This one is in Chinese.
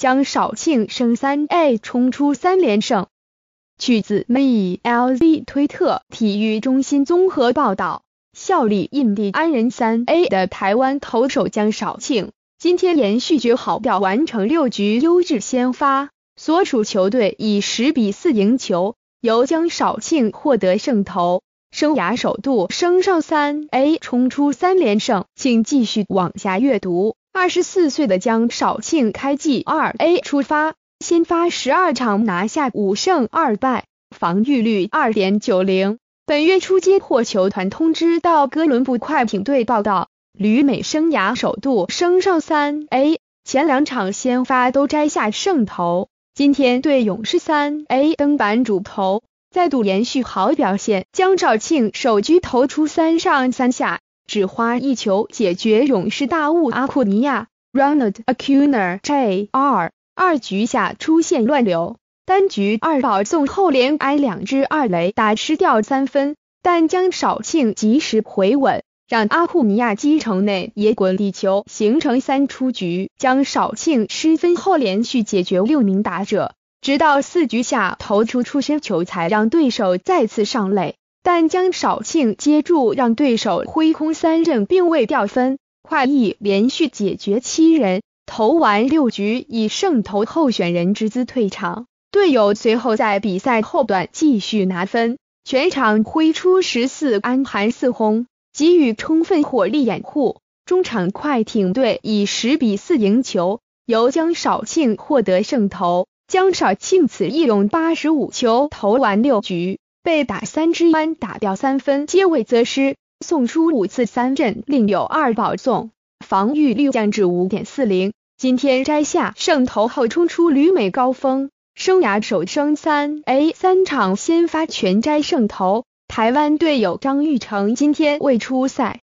江少庆升三 A 冲出三连胜。取自 MLZ e 推特体育中心综合报道，效力印第安人三 A 的台湾投手江少庆，今天延续绝好表完成六局优质先发，所属球队以十比四赢球，由江少庆获得胜投，生涯首度升上三 A 冲出三连胜，请继续往下阅读。二十四岁的江少庆开季二 A 出发，先发十二场拿下五胜二败，防御率二点九零。本月初接获球团通知到哥伦布快艇队报道，旅美生涯首度升上三 A，前两场先发都摘下胜头，今天对勇士三 A 登板主投，再度延续好表现。江少庆首局投出三上三下。只花一球解决勇士大物阿库尼亚，Ronald Acuna Jr. 二局下出现乱流，单局二保送后连挨两支二雷打失掉三分，但将少庆及时回稳，让阿库尼亚击成内野滚地球形成三出局，将少庆失分后连续解决六名打者，直到四局下投出出身球才让对手再次上垒。但江少庆接住，让对手挥空三阵，并未掉分。快意连续解决七人，投完六局以胜投候选人之姿退场。队友随后在比赛后段继续拿分，全场挥出十四安盘四轰，给予充分火力掩护。中场快艇队以十比四赢球，由江少庆获得胜投。江少庆此役用八十五球投完六局。被打三支安，打掉三分，接位则失，送出五次三振，另有二保送，防御率降至五点四零。今天摘下胜投后，冲出旅美高峰，生涯首胜三 A 三场先发全摘胜投。台湾队友张玉成今天未出赛。